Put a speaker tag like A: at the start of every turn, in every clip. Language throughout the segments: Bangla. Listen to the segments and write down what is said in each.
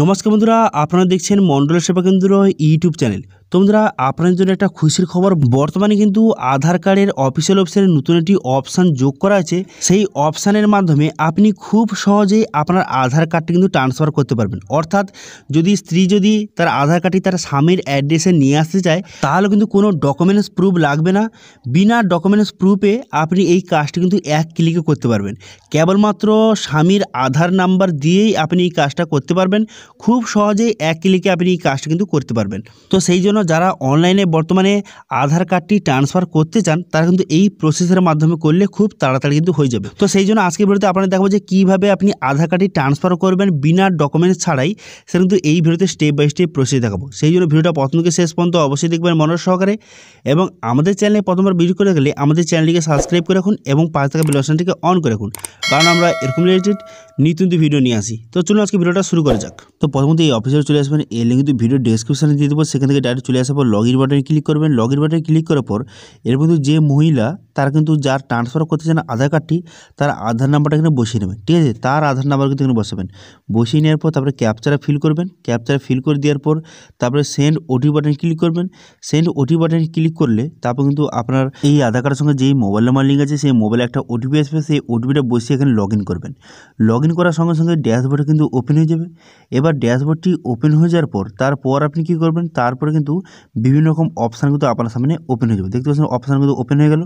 A: নমস্কার বন্ধুরা আপনারা দেখছেন মণ্ডল সেবা কেন্দ্র ইউটিউব চ্যানেল তোমরা আপনার জন্য একটা খুশির খবর বর্তমানে কিন্তু আধার কার্ডের অফিসিয়াল ওয়েবসাইটে নতুন একটি অপশান যোগ করা আছে সেই অপশানের মাধ্যমে আপনি খুব সহজেই আপনার আধার কার্ডটি কিন্তু ট্রান্সফার করতে পারবেন অর্থাৎ যদি স্ত্রী যদি তার আধার কার্ডটি তার স্বামীর অ্যাড্রেসে নিয়ে আসতে চায় তাহলে কিন্তু কোনো ডকুমেন্টস প্রুফ লাগবে না বিনা ডকুমেন্টস প্রুফে আপনি এই কাজটি কিন্তু এক ক্লিকে করতে পারবেন কেবলমাত্র স্বামীর আধার নাম্বার দিয়েই আপনি এই কাজটা করতে পারবেন খুব সহজেই এক ক্লিকে আপনি এই কাজটা কিন্তু করতে পারবেন তো সেই জন্য জন্য যারা অনলাইনে বর্তমানে আধার কার্ডটি ট্রান্সফার করতে চান তারা কিন্তু এই প্রসেসের মাধ্যমে করলে খুব তাড়াতাড়ি কিন্তু হয়ে যাবে তো সেই জন্য আজকে ভিডিওতে আপনারা দেখাবো যে কীভাবে আপনি আধার কার্ডটি ট্রান্সফার করবেন বিনা ডকুমেন্টস ছাড়াই সেটা কিন্তু এই ভিডিওতে স্টেপ বাই স্টেপ প্রসেস দেখাবো সেই জন্য ভিডিওটা প্রথম থেকে শেষ পর্যন্ত অবশ্যই দেখবেন মনোজ সহকারে এবং আমাদের চ্যানেলে প্রথমবার ভিডিও করে গেলে আমাদের চ্যানেলটিকে সাবস্ক্রাইব করে রাখুন এবং পাঁচ থাকা বেলসনটিকে অন করে রাখুন কারণ আমরা এরকম রিলেটেড নিত্যন্ত ভিডিও নিয়ে আসি তো চলুন আজকে ভিডিওটা শুরু করা যাক তো প্রথমত এই অফিসে চলে আসবেন এই লিঙ্ক কিন্তু ভিডিও ডিসক্রিপশানে দিয়ে দেবো সেখান থেকে ডাইরেক্ট চলে আসার পর লগ ইন বাটনে ক্লিক করবেন লগ ইন বাটনে ক্লিক করার পর এর কিন্তু যে মহিলা তার কিন্তু যার ট্রান্সফার করতে চান আধার কার্ডটি তার আধার নাম্বারটা এখানে বসিয়ে নেবেন ঠিক আছে তার আধার নাম্বার কিন্তু এখানে বসাবেন বসিয়ে নেওয়ার পর তারপরে ক্যাপচারা ফিল করবেন ক্যাপচারা ফিল করে দেওয়ার পর তারপরে সেন্ড ওটি বাটন ক্লিক করবেন সেন্ড ওটি বাটন ক্লিক করলে তারপর কিন্তু আপনার এই আধার কার্ডের সঙ্গে যেই মোবাইল নাম্বার লিঙ্ক আছে সেই মোবাইলে একটা ওটিপি আসবে সেই ওটিপিটা বসিয়ে এখানে লগ করবেন লগ ইন করার সঙ্গে সঙ্গে ড্যাশবোর্ড কিন্তু ওপেন হয়ে যাবে এবার ড্যাশবোর্ডটি ওপেন হয়ে যাওয়ার পর তারপর আপনি কি করবেন তারপরে কিন্তু বিভিন্ন রকম অপশান কিন্তু আপনার সামনে ওপেন হয়ে যাবে দেখতে পাচ্ছেন অপশান কিন্তু ওপেন হয়ে গেল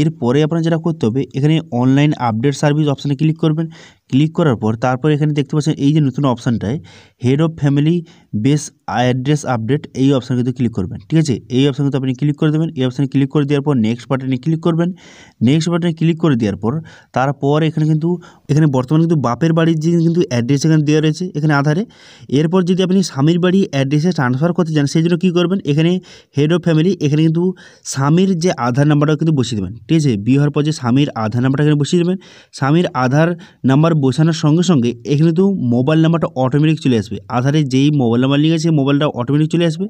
A: এরপরে আপনার যেটা করতে হবে এখানে অনলাইন আপডেট সার্ভিস অপশানে ক্লিক করবেন ক্লিক করার পর তারপর এখানে দেখতে পাচ্ছেন এই যে নতুন অপশানটায় head of family base address update এই অপশান কিন্তু ক্লিক করবেন ঠিক আছে এই অপশান কিন্তু আপনি ক্লিক করে দেবেন এই অপশানে ক্লিক করে দেওয়ার পর নেক্সট বাটনে ক্লিক করবেন নেক্সট বাটনে ক্লিক করে দেওয়ার পর তারপর এখানে কিন্তু এখানে বর্তমানে কিন্তু বাপের বাড়ির যে কিন্তু অ্যাড্রেস এখানে দেওয়া রয়েছে এখানে আধারে এরপর যদি আপনি স্বামীর বাড়ি অ্যাড্রেসে ট্রান্সফার করতে চান সেই জন্য কী করবেন এখানে হেড অফ ফ্যামিলি এখানে কিন্তু স্বামীর যে আধার নাম্বারটা কিন্তু বসিয়ে দেবেন ঠিক আছে বিয়ে হওয়ার পর যে স্বামীর আধার নাম্বারটা এখানে বসিয়ে দেবেন স্বামীর আধার নাম্বার বসানোর সঙ্গে সঙ্গে এখানে তো মোবাইল নাম্বারটা অটোমেটিক চলে আসবে আধারে যেই মোবাইল নাম্বার লিখে আছে মোবাইলটা অটোমেটিক চলে আসবে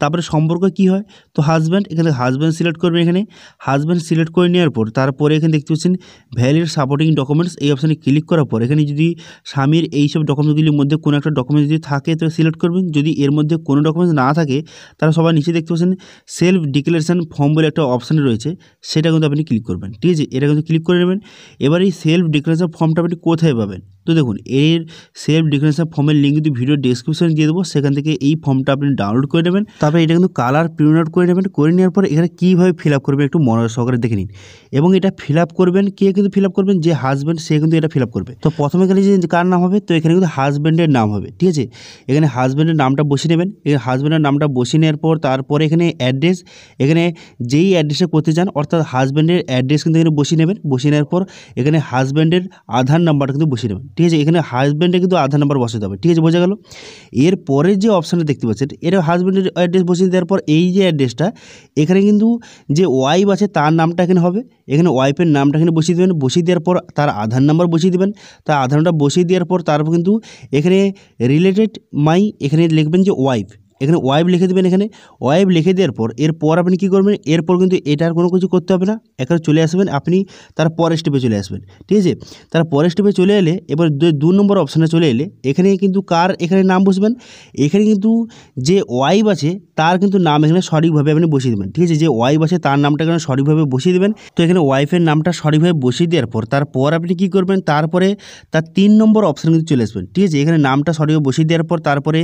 A: তারপরে সম্পর্ক কি হয় তো হাজব্যান্ড এখানে হাজব্যান্ড সিলেক্ট করবেন এখানে হাজব্যান্ড সিলেক্ট করে নেওয়ার পর তারপরে এখানে দেখতে পাচ্ছেন ভ্যালিড সাপোর্টিং ডকুমেন্টস এই অপশানে ক্লিক করার পর এখানে যদি স্বামীর এইসব ডকুমেন্টসগুলির মধ্যে কোনো একটা ডকুমেন্টস যদি থাকে তো সিলেক্ট করবেন যদি এর মধ্যে কোনো ডকুমেন্টস না থাকে তাহলে সবার নিচে দেখতে পাচ্ছেন সেলফ ডিক্লারেশান ফর্ম বলে একটা অপশান রয়েছে সেটা কিন্তু আপনি ক্লিক করবেন ঠিক আছে এটা কিন্তু ক্লিক করে নেবেন এবার এই সেলফ ডিক্লারেশান ফর্মটা আপনি কোথায় কোথায় পাবেন তো দেখুন এর সেলফ ডিক্লারেশন ফর্মের লিঙ্ক কিন্তু ভিডিও ডিসক্রিপশানে দিয়ে দেবো সেখান থেকে এই ফর্মটা আপনি ডাউনলোড করে নেবেন তারপরে এটা কিন্তু কালার প্রিন্ট আউট করে নেবেন করে নেওয়ার পর এখানে কীভাবে ফিল আপ করবেন একটু মনোজ সহকারে দেখে নিন এবং এটা ফিল আপ করবেন কে কিন্তু ফিল আপ করবেন যে হাজব্যান্ড সে কিন্তু এটা ফিল আপ করবে তো প্রথমে এখানে যে কার নাম হবে তো এখানে কিন্তু হাজব্যান্ডের নাম হবে ঠিক আছে এখানে হাজব্যান্ডের নামটা বসিয়ে নেবেন এখানে হাজব্যান্ডের নামটা বসিয়ে নেওয়ার পর তারপরে এখানে অ্যাড্রেস এখানে যেই অ্যাড্রেসে করতে চান অর্থাৎ হাজব্যান্ডের অ্যাড্রেস কিন্তু এখানে বসিয়ে নেবেন বসিয়ে নেওয়ার পর এখানে হাজব্যান্ডের আধার নাম্বার কিন্তু বসিয়ে দেবেন ঠিক আছে এখানে হাজব্যান্ডে কিন্তু আধার নাম্বার বসাতে হবে ঠিক আছে বোঝা গেল এরপরে যে অপশানটা দেখতে পাচ্ছেন এর হাজব্যান্ডের অ্যাড্রেস বসিয়ে দেওয়ার পর এই যে অ্যাড্রেসটা এখানে কিন্তু যে ওয়াইফ আছে তার নামটা এখানে হবে এখানে ওয়াইফের নামটা এখানে বসিয়ে দেবেন বসিয়ে দেওয়ার পর তার আধার নাম্বার বসিয়ে দেবেন তার আধার নাম্বার বসিয়ে দেওয়ার পর তারপর কিন্তু এখানে রিলেটেড মাই এখানে লিখবেন যে ওয়াইফ এখানে ওয়াইভ লিখে দেবেন এখানে ওয়াইভ লিখে দেওয়ার পর এরপর আপনি কী করবেন এরপর কিন্তু এটার কোনো কিছু করতে হবে না এখানে চলে আসবেন আপনি তার পরের স্টেপে চলে আসবেন ঠিক আছে তার পরের স্টেপে চলে এলে এবার দু নম্বর অপশানে চলে এলে এখানে কিন্তু কার এখানে নাম বসবেন এখানে কিন্তু যে ওয়াইভ আছে তার কিন্তু নাম এখানে সঠিকভাবে আপনি বসিয়ে দেবেন ঠিক আছে যে ওয়াইভ আছে তার নামটা এখানে সঠিকভাবে বসিয়ে দেবেন তো এখানে ওয়াইফের নামটা সঠিকভাবে বসিয়ে দেওয়ার পর তারপর আপনি কি করবেন তারপরে তার তিন নম্বর অপশান কিন্তু চলে আসবেন ঠিক আছে এখানে নামটা সঠিকভাবে বসিয়ে দেওয়ার পর তারপরে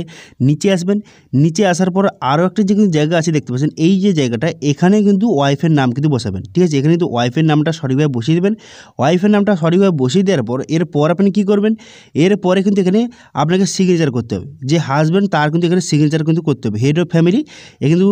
A: নিচে আসবেন নিচে আসার পর আরও একটা যে কিন্তু জায়গা আছে দেখতে পাচ্ছেন এই যে জায়গাটা এখানে কিন্তু ওয়াইফের নাম কিন্তু বসাবেন ঠিক আছে এখানে কিন্তু ওয়াইফের নামটা সঠিকভাবে বসিয়ে দেবেন ওয়াইফের নামটা সঠিকভাবে বসিয়ে দেওয়ার পর এরপর আপনি কি করবেন এরপরে কিন্তু এখানে আপনাকে সিগনেচার করতে হবে যে হাজব্যান্ড তার কিন্তু এখানে সিগনেচার কিন্তু করতে হবে হেড অফ ফ্যামিলি এ কিন্তু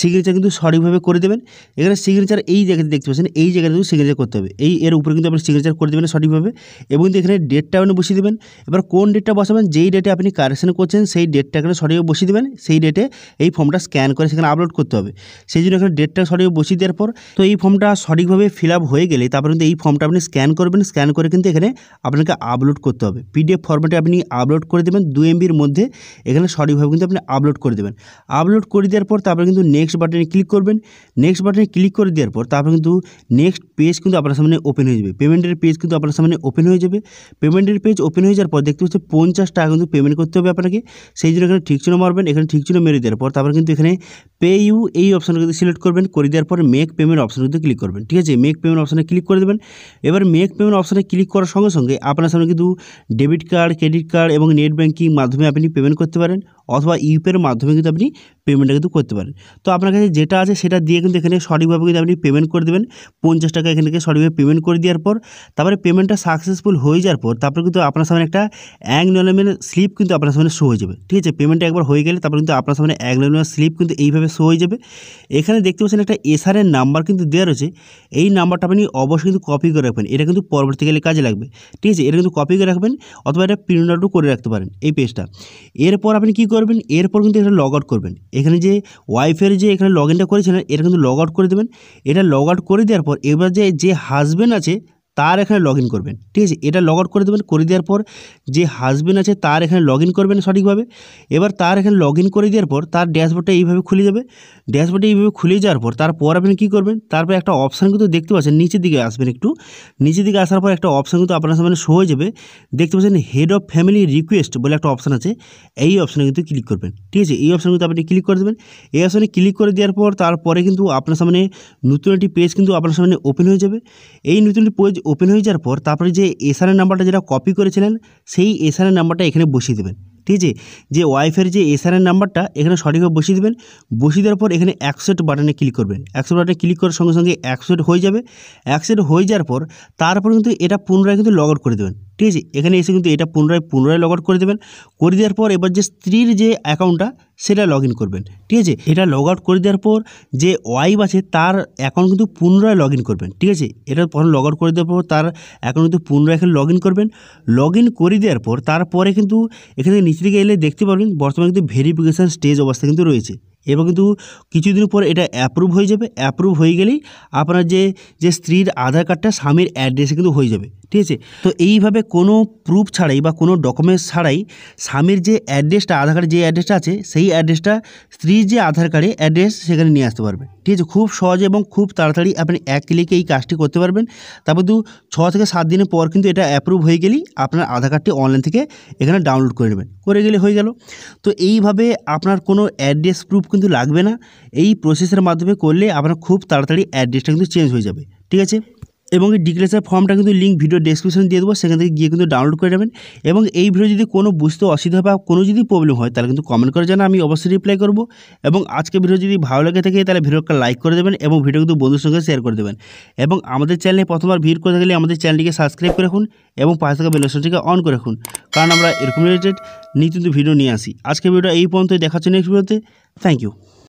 A: সিগনেচার কিন্তু সঠিকভাবে করে দেবেন এখানে সিগনেচার এই জায়গাতে দেখতে পাচ্ছেন এই জায়গাতে কিন্তু সিগনেচার করতে হবে এই এর উপরে কিন্তু আপনি সিগনেচার করে দেবেন সঠিকভাবে এবং কিন্তু এখানে ডেটটা আপনি বসিয়ে দেবেন এবার কোন ডেটটা বসাবেন যেই ডেটে আপনি কারেকশন করছেন সেই ডেটটা এখানে সঠিকভাবে বসিয়ে দেবেন সেই সেই ডেটে এই ফর্মটা স্ক্যান করে সেখানে আপলোড করতে হবে সেই জন্য এখানে ডেটটা সঠিক বসিয়ে দেওয়ার পর তো এই ফর্মটা সঠিকভাবে ফিল আপ হয়ে গেলে তারপর কিন্তু এই ফর্মটা আপনি স্ক্যান করবেন স্ক্যান করে কিন্তু এখানে আপনাকে আপলোড করতে হবে পিডিএফ ফর্মেটে আপনি আপলোড করে দেবেন দু এমবির মধ্যে এখানে সঠিকভাবে কিন্তু আপনি আপলোড করে দেবেন আপলোড করে দেওয়ার পর তারপরে কিন্তু নেক্সট বাটনে ক্লিক করবেন নেক্সট বাটনে ক্লিক করে দেওয়ার পর তারপর কিন্তু নেক্সট पेज किंतु আপনার সামনে ওপেন হয়ে যাবে পেমেন্টের পেজ কিন্তু আপনার সামনে ওপেন হয়ে যাবে পেমেন্টের পেজ ওপেন হই যাওয়ার পর দেখতে হচ্ছে 50 টাকা কিন্তু পেমেন্ট করতে হবে আপনাকে সেই দিকে ঠিক চিহ্ন মারবেন এখানে ঠিক চিহ্ন মেরে দেন তারপর কিন্তু এখানে পে ইউ এই অপশানে কিন্তু সিলেক্ট করবেন করে দেওয়ার পর মেক পেমেন্ট অপশানে কিন্তু ক্লিক করবেন ঠিক আছে মেক পেমেন্ট অপশানে ক্লিক করে দেবেন এবার মেক পেমেন্ট অপশানে ক্লিক করার সঙ্গে সঙ্গে আপনার সামনে কিন্তু ডেবিট কার্ড ক্রেডিট কার্ড এবং নেট ব্যাঙ্কিং মাধ্যমে আপনি পেমেন্ট করতে পারেন অথবা ইউপের মাধ্যমে কিন্তু আপনি পেমেন্টটা কিন্তু করতে পারেন তো আপনার কাছে যেটা আছে সেটা দিয়ে কিন্তু এখানে সঠিকভাবে কিন্তু আপনি পেমেন্ট করে দেবেন পঞ্চাশ টাকা এখান থেকে সঠিকভাবে পেমেন্ট করে দেওয়ার পর তারপরে পেমেন্টটা সাকসেসফুল হয়ে যাওয়ার পর তারপরে কিন্তু আপনার সামনে একটা অ্যাকনোলেজমেন্ট স্লিপ কিন্তু আপনার সামনে শো হয়ে যাবে ঠিক আছে পেমেন্টটা একবার হয়ে গেলে তারপর কিন্তু আপনার সামনে অ্যাকনোলেজমেন্ট স্লিপ কিন্তু এইভাবে শো হয়ে যাবে এখানে দেখতে পাচ্ছেন একটা এসআরের নাম্বার কিন্তু দেওয়া রয়েছে এই নাম্বারটা আপনি অবশ্যই কিন্তু কপি করে রাখবেন এটা কিন্তু পরবর্তীকালে কাজে লাগবে ঠিক আছে এটা কিন্তু কপি করে রাখবেন অথবা এটা প্রিন্ট আউটও করে রাখতে পারেন এই পেজটা এরপর আপনি কী করবেন এরপর কিন্তু এটা লগ আউট করবেন এখানে যে ওয়াইফের যে এখানে লগ ইনটা করেছিলেন এটা কিন্তু লগ আউট করে দেবেন এটা লগ আউট করে দেওয়ার পর এবার যে যে হাজব্যান্ড আছে তার এখানে লগ করবেন ঠিক আছে এটা লগ করে দেবেন করে দেওয়ার পর যে হাজবেন্ড আছে তার এখানে লগ করবেন সঠিকভাবে এবার তার এখানে লগ করে দেওয়ার পর তার ড্যাশবোর্ডটা এইভাবে খুলে যাবে ড্যাশবোর্ডটা এইভাবে খুলে যাওয়ার পর তারপর আপনি কী করবেন তারপর একটা অপশান কিন্তু দেখতে পাচ্ছেন নিচের দিকে আসবেন একটু নিচের দিকে আসার পর একটা অপশান কিন্তু আপনার সামনে শো হয়ে যাবে দেখতে পাচ্ছেন হেড অফ ফ্যামিলি রিকোয়েস্ট বলে একটা অপশান আছে এই অপশানে কিন্তু ক্লিক করবেন ঠিক আছে এই অপশান কিন্তু আপনি ক্লিক করে দেবেন এই অপশানে ক্লিক করে দেওয়ার পর তারপরে কিন্তু আপনার সামনে নতুন একটি পেজ কিন্তু আপনার সামনে ওপেন হয়ে যাবে এই নতুন পেজ ওপেন হয়ে যাওয়ার পর তারপরে যে এসআরএন নাম্বারটা যেটা কপি করেছিলেন সেই এসআরএন নাম্বারটা এখানে বসিয়ে দেবেন ঠিক আছে যে ওয়াইফের যে এসআরএন নাম্বারটা এখানে সঠিকভাবে বসিয়ে দেবেন বসিয়ে দেওয়ার পর এখানে অ্যাকসেপ্ট বাটনে ক্লিক করবেন অ্যাকসেপ্ট বাটনে ক্লিক করার সঙ্গে সঙ্গে অ্যাকসেপ্ট হয়ে যাবে অ্যাকসেপ্ট হয়ে যাওয়ার পর তারপর কিন্তু এটা পুনরায় কিন্তু লগ আউট করে দেবেন ঠিক আছে এখানে এসে কিন্তু এটা পুনরায় পুনরায় লগ আউট করে দেবেন করে দেওয়ার পর এবার যে স্ত্রীর যে অ্যাকাউন্টটা সেটা লগ করবেন ঠিক আছে এটা লগ আউট করে দেওয়ার পর যে ওয়াইফ আছে তার অ্যাকাউন্ট কিন্তু পুনরায় লগ করবেন ঠিক আছে এটা প্রথম লগ আউট করে দেওয়ার পর তার অ্যাকাউন্ট কিন্তু পুনরায় এখানে লগ করবেন লগ করে দেওয়ার পর তারপরে কিন্তু এখানে নিচে দিকে এলে দেখতে পারবেন বর্তমানে কিন্তু ভেরিফিকেশান স্টেজ অবস্থা কিন্তু রয়েছে এবং কিন্তু কিছুদিন পর এটা অ্যাপ্রুভ হয়ে যাবে অ্যাপ্রুভ হয়ে গেলেই আপনার যে যে স্ত্রীর আধার কার্ডটা স্বামীর অ্যাড্রেসে কিন্তু হয়ে যাবে ঠিক আছে তো এইভাবে কোনো প্রুফ ছাড়াই বা কোনো ডকুমেন্টস ছাড়াই স্বামীর যে অ্যাড্রেসটা আধার কার্ডে যে অ্যাড্রেসটা আছে সেই অ্যাড্রেসটা স্ত্রীর যে আধার কার্ডে অ্যাড্রেস সেখানে নিয়ে আসতে পারবে ঠিক আছে খুব সহজে এবং খুব তাড়াতাড়ি আপনি এক ক্লিকে এই কাজটি করতে পারবেন তারপর দু ছ থেকে সাত দিনের পর কিন্তু এটা অ্যাপ্রুভ হয়ে গেলেই আপনার আধার কার্ডটি অনলাইন থেকে এখানে ডাউনলোড করে নেবেন করে গেলে হয়ে গেল তো এইভাবে আপনার কোনো অ্যাড্রেস প্রুফ কিন্তু লাগবে না এই প্রসেসের মাধ্যমে করলে আপনার খুব তাড়াতাড়ি অ্যাড্রেসটা কিন্তু চেঞ্জ হয়ে যাবে ঠিক আছে এবং এই ডিক্লারেশন ফর্মটা কিন্তু লিঙ্ক ভিডিও ডেসক্রিপশন দিয়ে দেবো সেখান থেকে গিয়ে কিন্তু ডাউনলোড করে নেবেন এবং এই ভিডিও যদি কোনো বুঝতে অসুবিধা বা কোনো যদি প্রবলেম হয় তাহলে কিন্তু কমেন্ট করে জানা আমি অবশ্যই রিপ্লাই করবো এবং আজকে ভিডিও যদি ভালো লাগে থাকে তাহলে ভিডিওকে লাইক করে দেবেন এবং ভিডিও কিন্তু বন্ধুর সঙ্গে শেয়ার করে দেবেন এবং আমাদের চ্যানেলে প্রথমবার ভিড় করে গেলে আমাদের চ্যানেলটিকে সাবস্ক্রাইব করে রাখুন এবং পাশে থাকা বেলোশনটিকে অন করে রাখুন কারণ আমরা এরকম রিলেটেড নিত্য ভিডিও নিয়ে আসি আজকে ভিডিও এই পর্যন্ত দেখাচ্ছি নেক্সট ভিডিওতে থ্যাংক ইউ